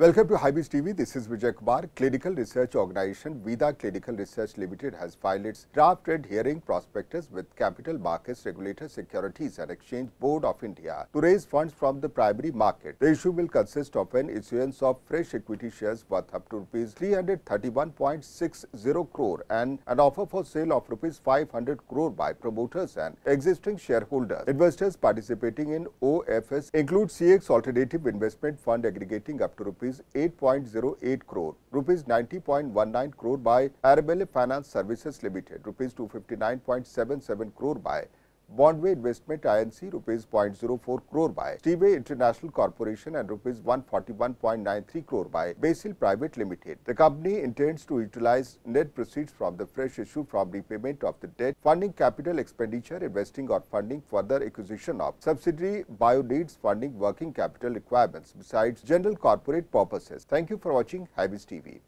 Welcome to Hybris TV. This is Vijay Kumar. Clinical research organization Vida Clinical Research Limited has filed its draft red hearing prospectus with Capital Markets Regulator Securities and Exchange Board of India to raise funds from the primary market. The issue will consist of an issuance of fresh equity shares worth up to rupees 331.60 crore and an offer for sale of rupees 500 crore by promoters and existing shareholders. Investors participating in OFS include CX Alternative Investment Fund aggregating up to rupees rupees 8.08 crore, rupees 90.19 crore by Arabelle Finance Services Limited, rupees 259.77 crore by Bondway Investment INC rupees 0.04 crore by Steeway International Corporation and rupees 141.93 crore by Basil Private Limited. The company intends to utilize net proceeds from the fresh issue from repayment of the debt, funding capital expenditure, investing or funding further acquisition of subsidiary bio needs, funding working capital requirements besides general corporate purposes. Thank you for watching Hybis TV.